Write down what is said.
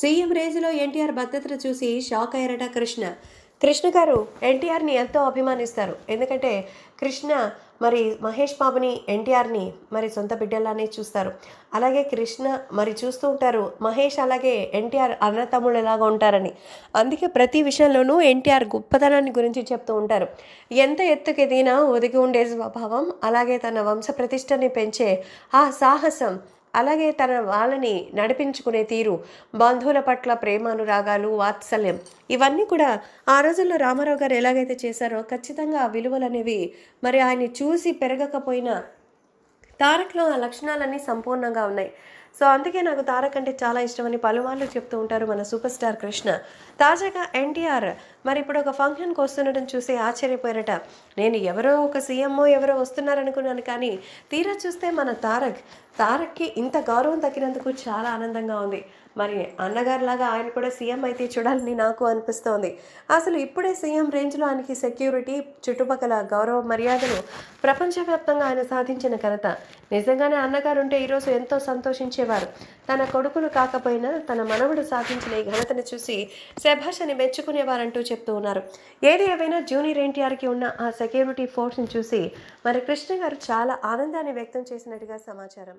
CM రేజులో NTR భద్రతను చూసి shock అయ్యారట Krishna Krishna గారు ఎన్టీఆర్ని ఎంతో అభిమానిస్తారు ఎందుకంటే కృష్ణ మరి మహేష్ బాబుని ఎన్టీఆర్ని మరి సొంత బిడ్డలానే చూస్తారు అలాగే కృష్ణ మరి చూస్తూ ఉంటారు మహేష్ అలాగే ఎన్టీఆర్ అన్నతమ్ముళ్ళలాగా ఉంటారని అందుకే ప్రతి విషయంలోనూ ఎన్టీఆర్ గొప్పతనాన్ని గురించి చెప్తూ ఉంటారు ఎంత ఎత్తుకెదిగినా ఒదిగి ఉండే స్వభావం అలాగే తన వంశ ప్రతిష్టని పెంచే ఆ సాహసం అలాగే తన వాళ్ళని నడిపించుకునే తీరు బంధువుల పట్ల ప్రేమానురాగాలు వాత్సల్యం ఇవన్నీ కూడా ఆ రోజుల్లో రామారావు గారు ఎలాగైతే చేశారో ఖచ్చితంగా ఆ విలువలు అనేవి మరి ఆయన్ని చూసి పెరగకపోయినా తారక్లో ఆ లక్షణాలన్నీ సంపూర్ణంగా ఉన్నాయి సో అందుకే నాకు తారక్ అంటే చాలా ఇష్టమని పలుమార్లు చెప్తూ ఉంటారు మన సూపర్ స్టార్ కృష్ణ తాజాగా ఎన్టీఆర్ మరి ఇప్పుడు ఒక ఫంక్షన్కి వస్తుండటం చూసి ఆశ్చర్యపోయారట నేను ఎవరో ఒక సీఎంఓ ఎవరో వస్తున్నారనుకున్నాను కానీ తీరా చూస్తే మన తారక్ తారక్కి ఇంత గౌరవం తగ్గినందుకు చాలా ఆనందంగా ఉంది మరి అన్నగారిలాగా ఆయన కూడా సీఎం అయితే చూడాలని నాకు అనిపిస్తోంది అసలు ఇప్పుడే సీఎం రేంజ్లో ఆయనకి సెక్యూరిటీ చుట్టుపక్కల గౌరవ మర్యాదలు ప్రపంచవ్యాప్తంగా ఆయన సాధించిన ఘనత నిజంగానే అన్నగారు ఉంటే ఈరోజు ఎంతో సంతోషించే ఉండేవారు తన కొడుకులు కాకపోయినా తన మనవడు సాధించిన ఈ ఘనతను చూసి శభాష్ మెచ్చుకునేవారంటూ చెప్తూ ఉన్నారు ఏది ఏవైనా జూనియర్ ఎన్టీఆర్కి ఉన్న ఆ సెక్యూరిటీ ఫోర్స్ని చూసి మరి కృష్ణ గారు చాలా ఆనందాన్ని వ్యక్తం చేసినట్టుగా సమాచారం